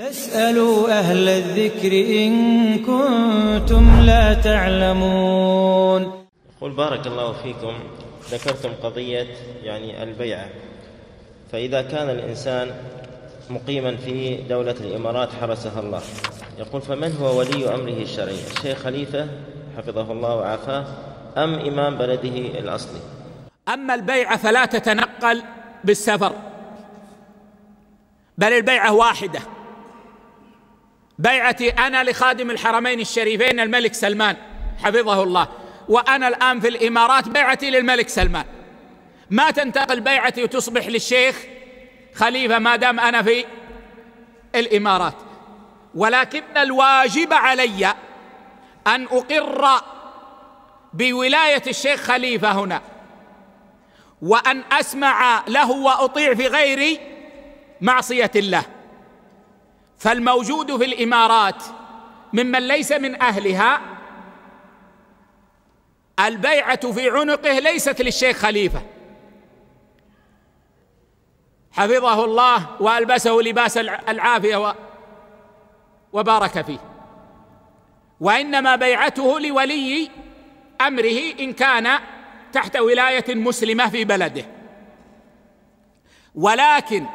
فاسألوا أهل الذكر إن كنتم لا تعلمون قل بارك الله فيكم ذكرتم قضية يعني البيعة فإذا كان الإنسان مقيما في دولة الإمارات حرسها الله يقول فمن هو ولي أمره الشرعي الشيخ خليفة حفظه الله وعافاه أم إمام بلده الأصلي أما البيعة فلا تتنقل بالسفر بل البيعة واحدة بيعتي انا لخادم الحرمين الشريفين الملك سلمان حفظه الله وانا الان في الامارات بيعتي للملك سلمان ما تنتقل بيعتي وتصبح للشيخ خليفه ما دام انا في الامارات ولكن الواجب علي ان اقر بولايه الشيخ خليفه هنا وان اسمع له واطيع في غير معصيه الله فالموجود في الامارات ممن ليس من اهلها البيعه في عنقه ليست للشيخ خليفه حفظه الله والبسه لباس العافيه وبارك فيه وانما بيعته لولي امره ان كان تحت ولايه مسلمه في بلده ولكن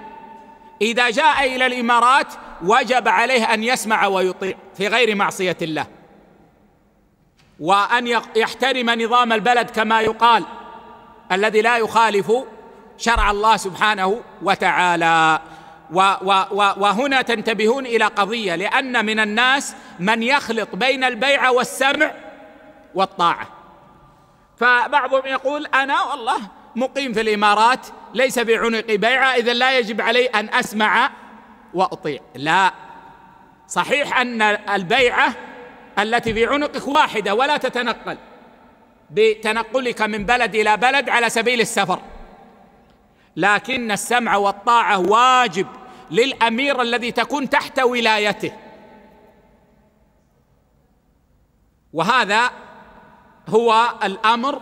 اذا جاء الى الامارات وجب عليه ان يسمع ويطيع في غير معصيه الله وان يحترم نظام البلد كما يقال الذي لا يخالف شرع الله سبحانه وتعالى و و و وهنا تنتبهون الى قضيه لان من الناس من يخلط بين البيع والسمع والطاعه فبعضهم يقول انا والله مقيم في الامارات ليس في عنقي بيعه اذا لا يجب علي ان اسمع واطيع لا صحيح ان البيعه التي في عنقك واحده ولا تتنقل بتنقلك من بلد الى بلد على سبيل السفر لكن السمع والطاعه واجب للامير الذي تكون تحت ولايته وهذا هو الامر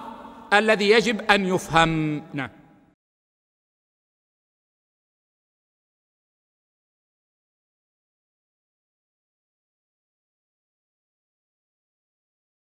الذي يجب ان يفهم نعم